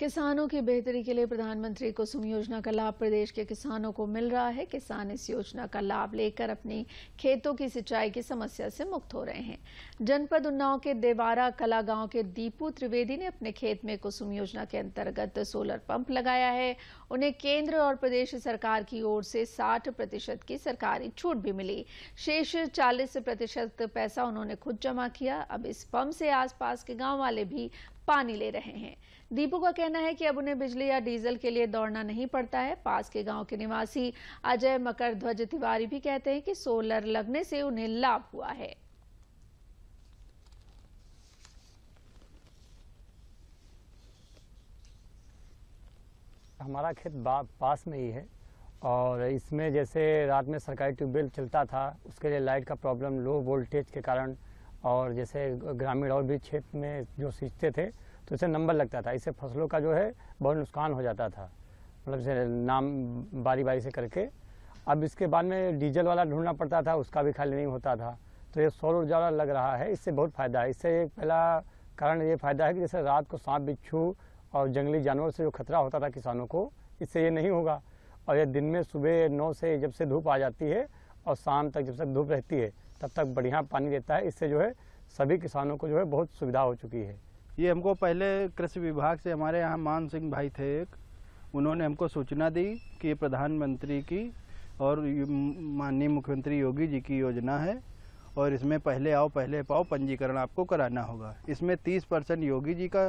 किसानों की बेहतरी के लिए प्रधानमंत्री कुसुम योजना का लाभ प्रदेश के किसानों को मिल रहा है किसान इस योजना का लाभ लेकर अपनी खेतों की सिंचाई की समस्या से मुक्त हो रहे हैं जनपद उन्नाव के देवारा कला गांव के दीपू त्रिवेदी ने अपने खेत में कुसुम योजना के अंतर्गत सोलर पंप लगाया है उन्हें केंद्र और प्रदेश सरकार की ओर से साठ प्रतिशत की सरकारी छूट भी मिली शेष चालीस प्रतिशत पैसा उन्होंने खुद जमा किया अब इस पंप से आसपास के गांव वाले भी पानी ले रहे हैं दीपू का कहना है कि अब उन्हें बिजली या डीजल के लिए दौड़ना नहीं पड़ता है पास के गांव के निवासी अजय मकर ध्वज तिवारी भी कहते हैं कि सोलर लगने से उन्हें लाभ हुआ है हमारा खेत पास में ही है और इसमें जैसे रात में सरकारी ट्यूबवेल चलता था उसके लिए लाइट का प्रॉब्लम लो वोल्टेज के कारण और जैसे ग्रामीण और भी क्षेत्र में जो सींचते थे तो इससे नंबर लगता था इससे फसलों का जो है बहुत नुकसान हो जाता था मतलब जैसे नाम बारी बारी से करके अब इसके बाद में डीजल वाला ढूंढना पड़ता था उसका भी खाली नहीं होता था तो ये सौर ऊर्जा वाला लग रहा है इससे बहुत फ़ायदा है इससे एक पहला कारण ये फ़ायदा है कि जैसे रात को सांप बिच्छू और जंगली जानवर से जो खतरा होता था किसानों को इससे ये नहीं होगा और ये दिन में सुबह नौ से जब से धूप आ जाती है और शाम तक जब तक धूप रहती है तब तक बढ़िया पानी देता है इससे जो है सभी किसानों को जो है बहुत सुविधा हो चुकी है ये हमको पहले कृषि विभाग से हमारे यहाँ मान सिंह भाई थे एक उन्होंने हमको सूचना दी कि प्रधानमंत्री की और माननीय मुख्यमंत्री योगी जी की योजना है और इसमें पहले आओ पहले पाओ पंजीकरण आपको कराना होगा इसमें तीस परसेंट योगी जी का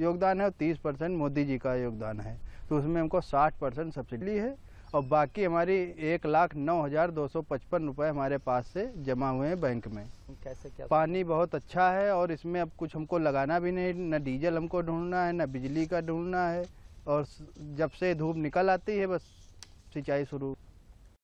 योगदान है और तीस परसेंट मोदी जी का योगदान है तो उसमें हमको साठ परसेंट सब्सिडी है और बाकी हमारी एक लाख नौ हज़ार दो सौ पचपन रुपए हमारे पास से जमा हुए हैं बैंक में कैसे क्या पानी बहुत अच्छा है और इसमें अब कुछ हमको लगाना भी नहीं न डीजल हमको ढूंढना है न बिजली का ढूंढना है और जब से धूप निकल आती है बस सिंचाई शुरू